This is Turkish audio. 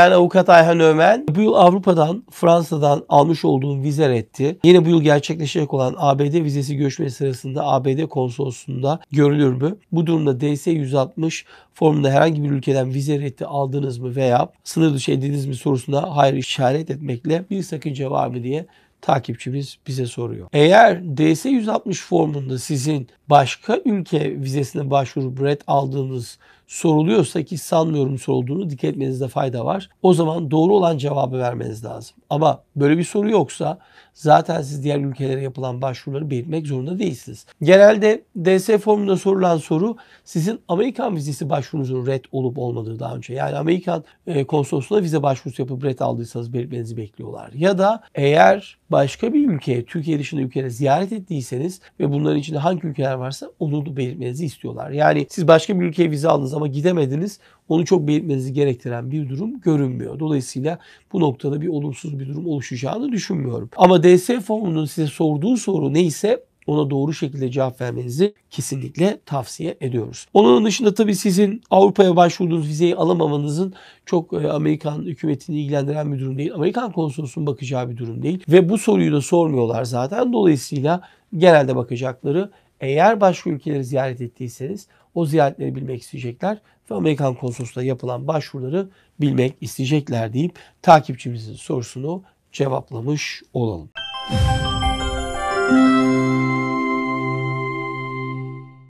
Ben avukat Ayhan Ömen. Bu yıl Avrupa'dan, Fransa'dan almış olduğum vize reddi. Yine bu yıl gerçekleşecek olan ABD vizesi görüşmesi sırasında ABD konsolosluğunda görülür mü? Bu durumda DS 160 formunda herhangi bir ülkeden vize reddi aldınız mı veya sınır dışı edildiniz mi sorusuna hayır işaret etmekle bir sakınca var mı diye takipçimiz bize soruyor. Eğer DS-160 formunda sizin başka ülke vizesine başvurup red aldığınız soruluyorsa ki sanmıyorum sorulduğunu dikkat etmenizde fayda var. O zaman doğru olan cevabı vermeniz lazım. Ama böyle bir soru yoksa zaten siz diğer ülkelere yapılan başvuruları belirtmek zorunda değilsiniz. Genelde DS formunda sorulan soru sizin Amerikan vizesi başvurunuzun red olup olmadığı daha önce. Yani Amerikan e, konsolosluğuna vize başvurusu yapıp red aldıysanız belirtmenizi bekliyorlar. Ya da eğer başka bir ülkeye, Türkiye dışında ülkeye ziyaret ettiyseniz ve bunların içinde hangi ülkeler varsa onu da belirtmenizi istiyorlar. Yani siz başka bir ülkeye vize aldığınızda ama gidemediniz. Onu çok belirtmenizi gerektiren bir durum görünmüyor. Dolayısıyla bu noktada bir olumsuz bir durum oluşacağını düşünmüyorum. Ama DS formunun size sorduğu soru neyse ona doğru şekilde cevap vermenizi kesinlikle tavsiye ediyoruz. Onun dışında tabii sizin Avrupa'ya başvurduğunuz vizeyi alamamanızın çok e, Amerikan hükümetini ilgilendiren bir durum değil. Amerikan konsolosunun bakacağı bir durum değil. Ve bu soruyu da sormuyorlar zaten. Dolayısıyla genelde bakacakları eğer başka ülkeleri ziyaret ettiyseniz o ziyaretleri bilmek isteyecekler ve Amerikan konsolosluğuna yapılan başvuruları bilmek isteyecekler deyip takipçimizin sorusunu cevaplamış olalım. Müzik